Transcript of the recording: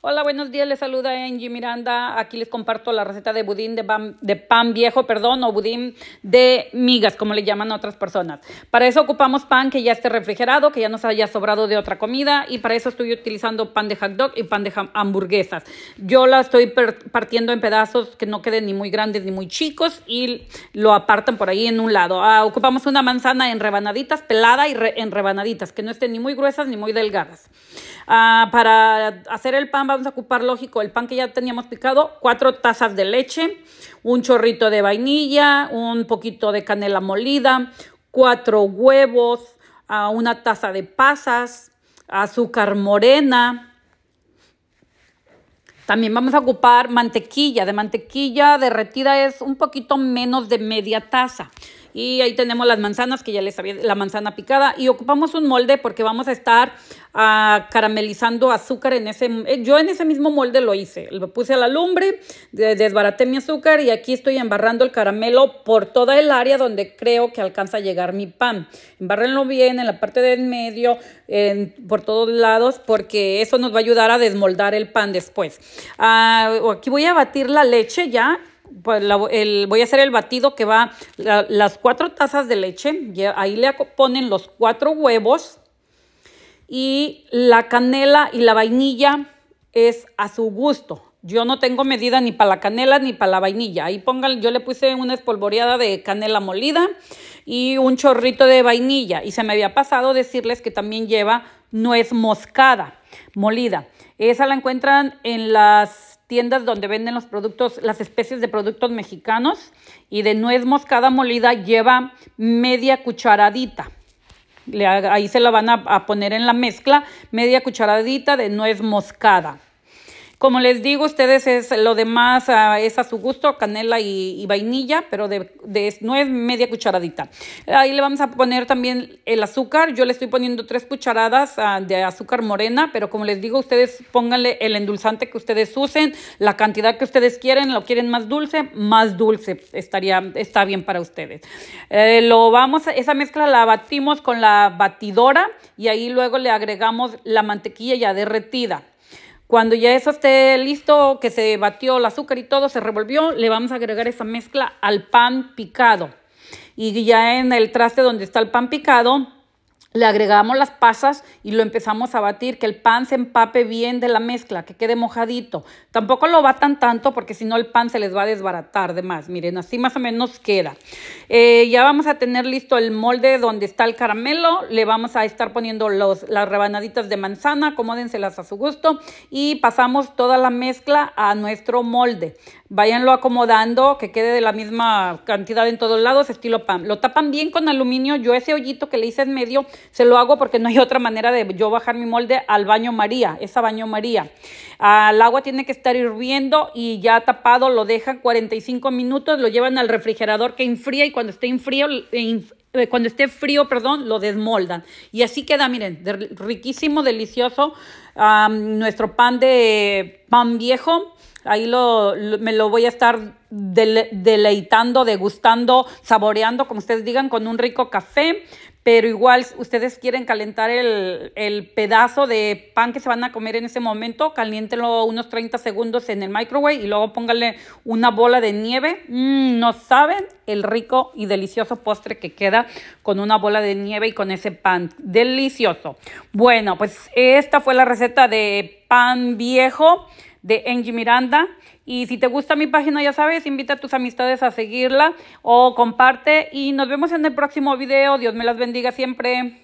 Hola, buenos días, les saluda Angie Miranda. Aquí les comparto la receta de budín de pan, de pan viejo, perdón, o budín de migas, como le llaman a otras personas. Para eso ocupamos pan que ya esté refrigerado, que ya nos haya sobrado de otra comida, y para eso estoy utilizando pan de hot dog y pan de hamburguesas. Yo la estoy partiendo en pedazos que no queden ni muy grandes ni muy chicos y lo apartan por ahí en un lado. Ah, ocupamos una manzana en rebanaditas, pelada y en rebanaditas, que no estén ni muy gruesas ni muy delgadas. Ah, para hacer el pan vamos a ocupar, lógico, el pan que ya teníamos picado, cuatro tazas de leche, un chorrito de vainilla, un poquito de canela molida, cuatro huevos, ah, una taza de pasas, azúcar morena. También vamos a ocupar mantequilla. De mantequilla derretida es un poquito menos de media taza. Y ahí tenemos las manzanas, que ya les había, la manzana picada. Y ocupamos un molde porque vamos a estar ah, caramelizando azúcar en ese... Eh, yo en ese mismo molde lo hice. Lo puse a la lumbre, desbaraté mi azúcar y aquí estoy embarrando el caramelo por toda el área donde creo que alcanza a llegar mi pan. Embárrenlo bien en la parte de en medio, por todos lados, porque eso nos va a ayudar a desmoldar el pan después. Ah, aquí voy a batir la leche ya pues, voy a hacer el batido que va, las cuatro tazas de leche, ahí le ponen los cuatro huevos y la canela y la vainilla es a su gusto. Yo no tengo medida ni para la canela ni para la vainilla. Ahí pongan, yo le puse una espolvoreada de canela molida y un chorrito de vainilla. Y se me había pasado decirles que también lleva nuez moscada molida. Esa la encuentran en las tiendas donde venden los productos, las especies de productos mexicanos y de nuez moscada molida lleva media cucharadita. ahí se la van a poner en la mezcla, media cucharadita de nuez moscada. Como les digo, ustedes es lo demás ah, es a su gusto, canela y, vainilla, pero no es media cucharadita. Ahí le vamos a poner también el azúcar. Yo le estoy poniendo tres cucharadas ah, de azúcar morena, pero como les digo, ustedes pónganle el endulzante que ustedes usen, la cantidad que ustedes quieren, lo quieren más dulce, más dulce estaría está bien para ustedes. Eh, lo vamos, esa mezcla la batimos con la batidora y ahí luego le agregamos la mantequilla ya derretida. Cuando ya eso esté listo, que se batió el azúcar y todo, se revolvió, le vamos a agregar esa mezcla al pan picado. Y ya en el traste donde está el pan picado, le agregamos las pasas y lo empezamos a batir, que el pan se empape bien de la mezcla, que quede mojadito. Tampoco lo batan tanto porque si no el pan se les va a desbaratar de más. Miren, así más o menos queda. Eh, ya vamos a tener listo el molde donde está el caramelo. Le vamos a estar poniendo los, las rebanaditas de manzana, acomódenselas a su gusto. Y pasamos toda la mezcla a nuestro molde. Váyanlo acomodando, que quede de la misma cantidad en todos lados, estilo pan. Lo tapan bien con aluminio. Yo ese hoyito que le hice en medio se lo hago porque no hay otra manera de yo bajar mi molde al baño María, esa baño María. al el agua tiene que estar hirviendo y ya tapado lo dejan 45 minutos, lo llevan al refrigerador que enfría y cuando esté en eh, eh, cuando esté frío, perdón, lo desmoldan. Y así queda, miren, riquísimo, delicioso, nuestro pan de pan viejo. Ahí me lo voy a estar deleitando, degustando, saboreando, como ustedes digan, con un rico café pero igual ustedes quieren calentar el, pedazo de pan que se van a comer en ese momento, caliéntenlo unos 30 segundos en el microwave y luego pónganle una bola de nieve. Mm, no saben el rico y delicioso postre que queda con una bola de nieve y con ese pan. Delicioso. Bueno, pues esta fue la receta de pan viejo de Angie Miranda. Y si te gusta mi página, ya sabes, invita a tus amistades a seguirla o comparte. Y nos vemos en el próximo video. Dios me las bendiga siempre.